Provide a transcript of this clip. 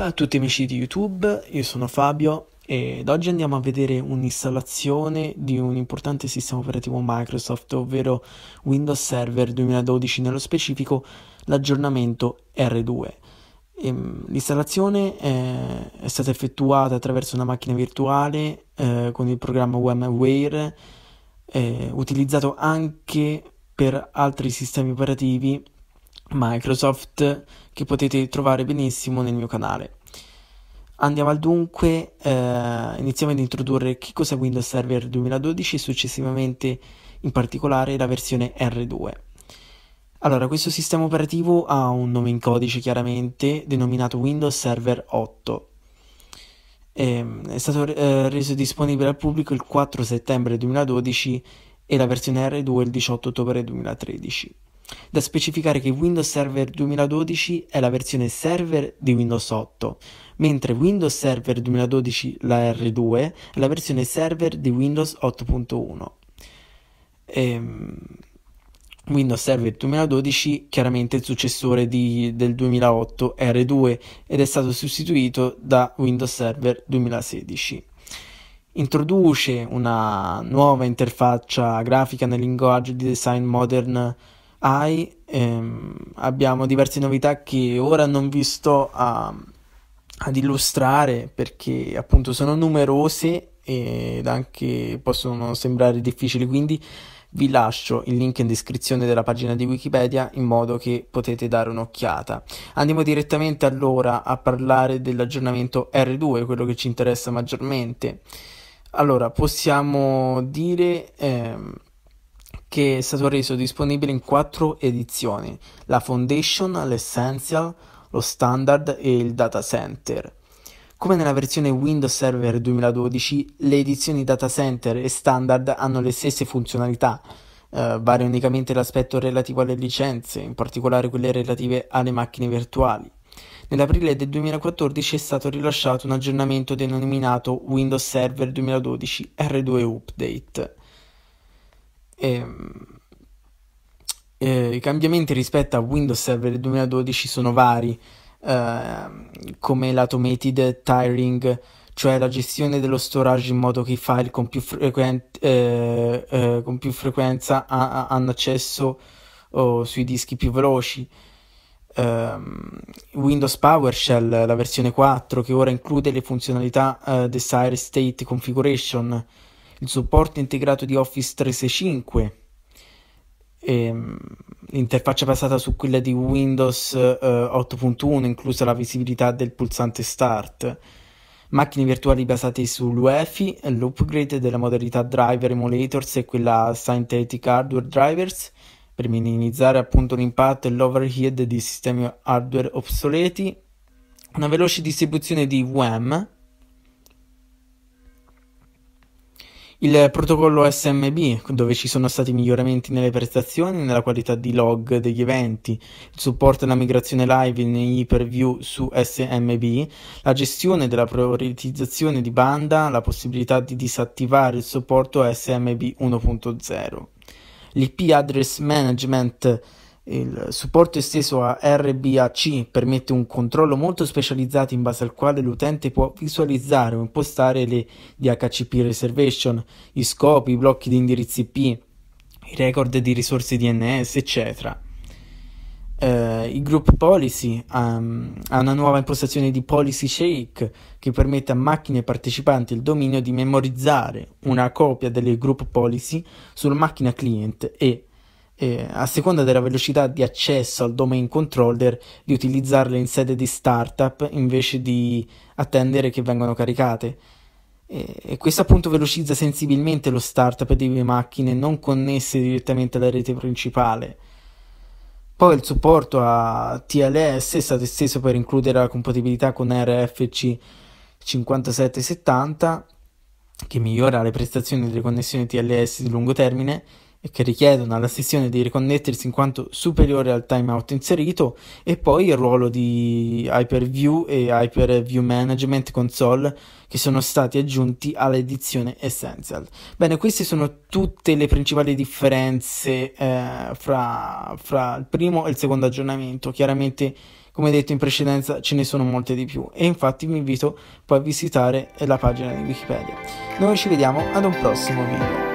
Ciao a tutti amici di YouTube, io sono Fabio ed oggi andiamo a vedere un'installazione di un importante sistema operativo Microsoft, ovvero Windows Server 2012, nello specifico l'aggiornamento R2. Ehm, l'installazione è, stata effettuata attraverso una macchina virtuale eh, con il programma VMware, eh, utilizzato anche per altri sistemi operativi Microsoft che potete trovare benissimo nel mio canale. Andiamo al dunque, eh, iniziamo ad introdurre che cos'è Windows Server 2012 e successivamente in particolare la versione R2. Allora, questo sistema operativo ha un nome in codice chiaramente denominato Windows Server 8. Eh, è stato eh, reso disponibile al pubblico il 4 settembre 2012 e la versione R2 il 18 ottobre 2013. Da specificare che Windows Server 2012 è la versione server di Windows 8, mentre Windows Server 2012 la R2 è la versione server di Windows 8.1. Ehm, Windows Server 2012 chiaramente è il successore di, del 2008 R2 ed è stato sostituito da Windows Server 2016 introduce una nuova interfaccia grafica nel linguaggio di design modern hai. Ehm, abbiamo diverse novità che ora non vi sto a, ad illustrare perché appunto sono numerose ed anche possono sembrare difficili, quindi vi lascio il link in descrizione della pagina di Wikipedia in modo che potete dare un'occhiata. Andiamo direttamente allora a parlare dell'aggiornamento R2, quello che ci interessa maggiormente. Allora, possiamo dire... Ehm, che è stato reso disponibile in quattro edizioni, la Foundation, l'Essential, lo Standard e il Data Center. Come nella versione Windows Server 2012, le edizioni Data Center e Standard hanno le stesse funzionalità, eh, varia unicamente l'aspetto relativo alle licenze, in particolare quelle relative alle macchine virtuali. Nell'aprile del 2014 è stato rilasciato un aggiornamento denominato Windows Server 2012 R2 Update Ehm, eh, I cambiamenti rispetto a Windows Server 2012 sono vari, eh, come l'automated tiring, cioè la gestione dello storage in modo che i file con più, frequent- eh, eh con più frequenza ha- hanno accesso oh, sui dischi più veloci. Ehm, Windows PowerShell, la versione 4, che ora include le funzionalità eh, Desired State Configuration il supporto integrato di Office 365, ehm, l'interfaccia basata su quella di Windows eh, 8.1, inclusa la visibilità del pulsante Start, macchine virtuali basate sull'UEFI, l'upgrade della modalità driver emulators e quella synthetic hardware drivers per minimizzare appunto l'impatto e l'overhead di sistemi hardware obsoleti, una veloce distribuzione di WAM Il protocollo SMB, dove ci sono stati miglioramenti nelle prestazioni, nella qualità di log degli eventi, il supporto alla migrazione live nei preview su SMB, la gestione della prioritizzazione di banda, la possibilità di disattivare il supporto SMB 1.0. L'IP Address Management il supporto esteso a RBAC permette un controllo molto specializzato in base al quale l'utente può visualizzare o impostare le DHCP reservation, i scopi, i blocchi di indirizzi IP, i record di risorse DNS, eccetera. Uh, il group policy um, ha una nuova impostazione di policy shake che permette a macchine partecipanti il dominio di memorizzare una copia delle group policy sulla macchina client e eh, a seconda della velocità di accesso al domain controller, di utilizzarle in sede di startup invece di attendere che vengano caricate. E, e questo appunto velocizza sensibilmente lo startup di macchine non connesse direttamente alla rete principale. Poi il supporto a TLS è stato esteso per includere la compatibilità con RFC 5770 che migliora le prestazioni delle connessioni TLS di lungo termine e che richiedono alla sessione di riconnettersi in quanto superiore al timeout inserito e poi il ruolo di Hyperview e Hyperview Management Console che sono stati aggiunti all'edizione Essential. Bene, queste sono tutte le principali differenze eh, fra, fra il primo e il secondo aggiornamento. Chiaramente come detto in precedenza ce ne sono molte di più e infatti vi invito poi a visitare la pagina di Wikipedia. Noi ci vediamo ad un prossimo video.